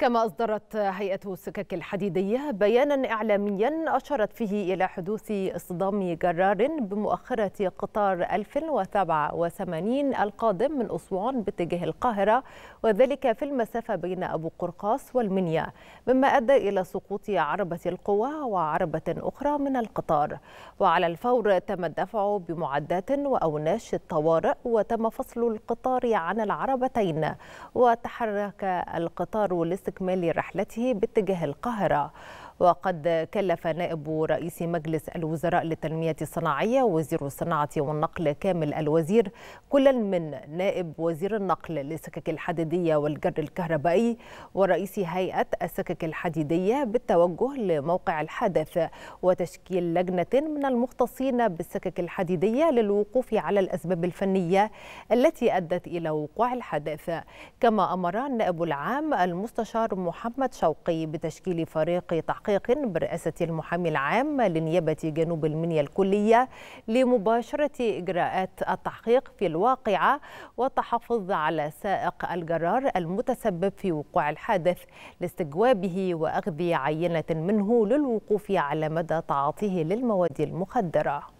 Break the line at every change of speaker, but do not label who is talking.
كما أصدرت هيئة السكك الحديدية بيانا إعلاميا أشارت فيه إلى حدوث اصطدام جرار بمؤخرة قطار 1087 القادم من أسوان باتجاه القاهرة وذلك في المسافة بين أبو قرقاس والمنيا مما أدى إلى سقوط عربة القوى وعربة أخرى من القطار وعلى الفور تم الدفع بمعدات وأوناش الطوارئ وتم فصل القطار عن العربتين وتحرك القطار لست استكمال رحلته باتجاه القاهرة وقد كلف نائب رئيس مجلس الوزراء للتنمية الصناعية وزير الصناعة والنقل كامل الوزير كل من نائب وزير النقل للسكك الحديدية والجر الكهربائي ورئيس هيئة السكك الحديدية بالتوجه لموقع الحدث وتشكيل لجنة من المختصين بالسكك الحديدية للوقوف على الأسباب الفنية التي أدت إلى وقوع الحدث كما أمر النائب العام المستشار محمد شوقي بتشكيل فريق تحقيق تحقيق برئاسة المحامي العام لنيابة جنوب المنيا الكلية لمباشرة إجراءات التحقيق في الواقعة والتحفظ على سائق الجرار المتسبب في وقوع الحادث لاستجوابه وأخذ عينة منه للوقوف على مدى تعاطيه للمواد المخدرة